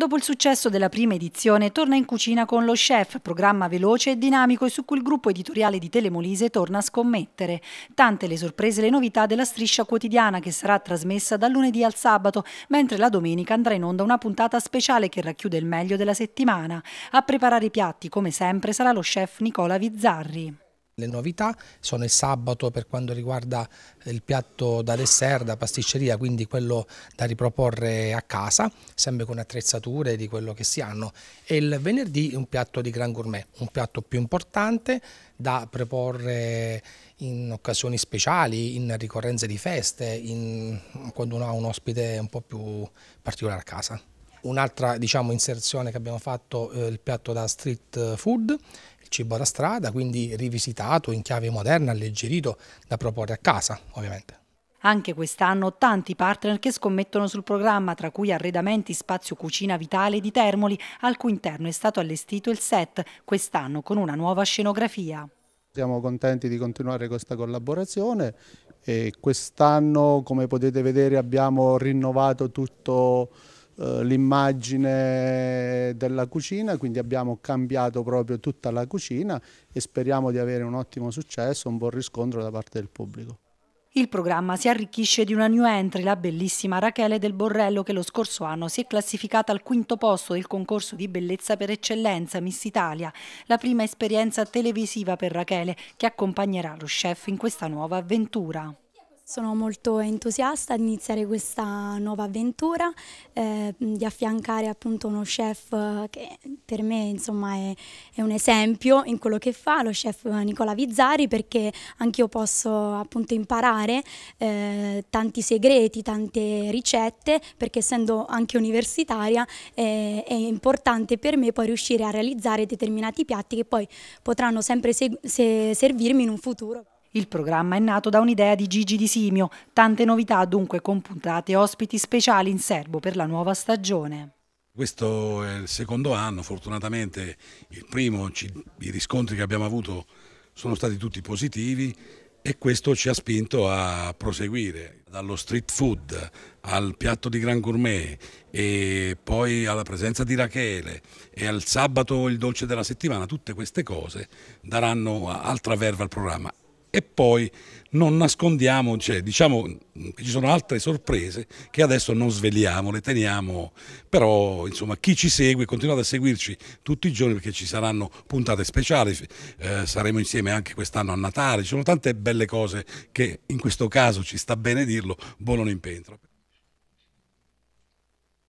Dopo il successo della prima edizione, torna in cucina con lo chef, programma veloce e dinamico e su cui il gruppo editoriale di Telemolise torna a scommettere. Tante le sorprese e le novità della striscia quotidiana che sarà trasmessa dal lunedì al sabato, mentre la domenica andrà in onda una puntata speciale che racchiude il meglio della settimana. A preparare i piatti, come sempre, sarà lo chef Nicola Vizzarri. Le novità sono il sabato per quanto riguarda eh, il piatto da dessert, da pasticceria, quindi quello da riproporre a casa, sempre con attrezzature di quello che si hanno, e il venerdì un piatto di gran gourmet, un piatto più importante da preporre in occasioni speciali, in ricorrenze di feste, in, quando uno ha un ospite un po' più particolare a casa. Un'altra diciamo, inserzione che abbiamo fatto è eh, il piatto da street food, cibo da strada, quindi rivisitato in chiave moderna, alleggerito da proporre a casa, ovviamente. Anche quest'anno tanti partner che scommettono sul programma, tra cui Arredamenti Spazio Cucina Vitale di Termoli, al cui interno è stato allestito il set, quest'anno con una nuova scenografia. Siamo contenti di continuare questa collaborazione e quest'anno, come potete vedere, abbiamo rinnovato tutto il eh, l'immagine della cucina, quindi abbiamo cambiato proprio tutta la cucina e speriamo di avere un ottimo successo, un buon riscontro da parte del pubblico. Il programma si arricchisce di una new entry, la bellissima Rachele del Borrello che lo scorso anno si è classificata al quinto posto del concorso di bellezza per eccellenza Miss Italia, la prima esperienza televisiva per Rachele che accompagnerà lo chef in questa nuova avventura. Sono molto entusiasta di iniziare questa nuova avventura, eh, di affiancare appunto uno chef che per me insomma è, è, un esempio in quello che fa, lo chef Nicola Vizzari, perché anch'io posso appunto imparare eh, tanti segreti, tante ricette, perché essendo anche universitaria eh, è importante per me poi riuscire a realizzare determinati piatti che poi potranno sempre se se servirmi in un futuro. Il programma è nato da un'idea di Gigi Di Simio, tante novità dunque con puntate ospiti speciali in serbo per la nuova stagione. Questo è il secondo anno, fortunatamente il primo, i riscontri che abbiamo avuto sono stati tutti positivi e questo ci ha spinto a proseguire dallo street food al piatto di Gran Gourmet e poi alla presenza di Rachele e al sabato il dolce della settimana, tutte queste cose daranno altra verva al programma e poi non nascondiamo, cioè, diciamo che ci sono altre sorprese che adesso non sveliamo, le teniamo, però insomma chi ci segue continuate a seguirci tutti i giorni perché ci saranno puntate speciali, eh, saremo insieme anche quest'anno a Natale, ci sono tante belle cose che in questo caso ci sta bene dirlo, volano in pentola.